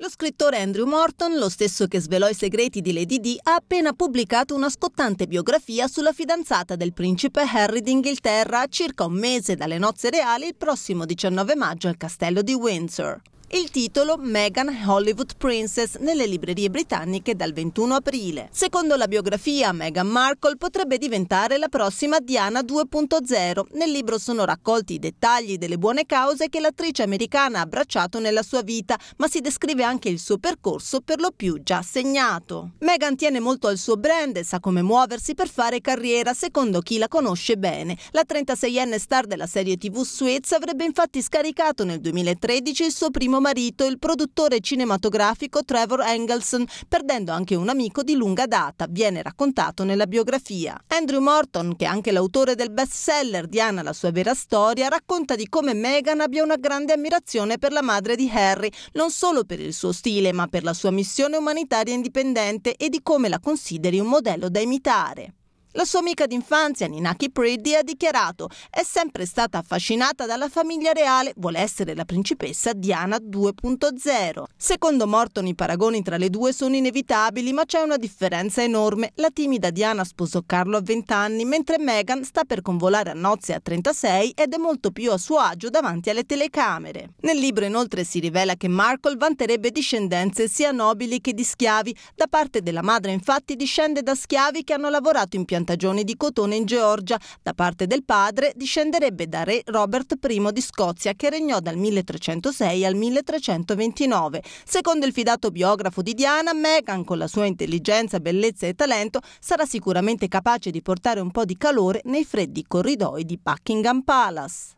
Lo scrittore Andrew Morton, lo stesso che svelò i segreti di Lady Di, ha appena pubblicato una scottante biografia sulla fidanzata del principe Harry d'Inghilterra a circa un mese dalle nozze reali il prossimo 19 maggio al castello di Windsor il titolo Meghan Hollywood Princess nelle librerie britanniche dal 21 aprile. Secondo la biografia, Meghan Markle potrebbe diventare la prossima Diana 2.0. Nel libro sono raccolti i dettagli delle buone cause che l'attrice americana ha abbracciato nella sua vita, ma si descrive anche il suo percorso per lo più già segnato. Meghan tiene molto al suo brand e sa come muoversi per fare carriera secondo chi la conosce bene. La 36enne star della serie TV Suez avrebbe infatti scaricato nel 2013 il suo primo primo marito, il produttore cinematografico Trevor Engelson, perdendo anche un amico di lunga data, viene raccontato nella biografia. Andrew Morton, che è anche l'autore del bestseller Diana la sua vera storia, racconta di come Meghan abbia una grande ammirazione per la madre di Harry, non solo per il suo stile, ma per la sua missione umanitaria indipendente e di come la consideri un modello da imitare. La sua amica d'infanzia, Ninaki Preddy, ha dichiarato è sempre stata affascinata dalla famiglia reale, vuole essere la principessa Diana 2.0. Secondo Morton i paragoni tra le due sono inevitabili, ma c'è una differenza enorme. La timida Diana sposò Carlo a 20 anni, mentre Meghan sta per convolare a nozze a 36 ed è molto più a suo agio davanti alle telecamere. Nel libro inoltre si rivela che Markle vanterebbe discendenze sia nobili che di schiavi. Da parte della madre infatti discende da schiavi che hanno lavorato in piazza piantagioni di cotone in Georgia, da parte del padre discenderebbe da re Robert I di Scozia che regnò dal 1306 al 1329. Secondo il fidato biografo di Diana, Meghan con la sua intelligenza, bellezza e talento sarà sicuramente capace di portare un po' di calore nei freddi corridoi di Buckingham Palace.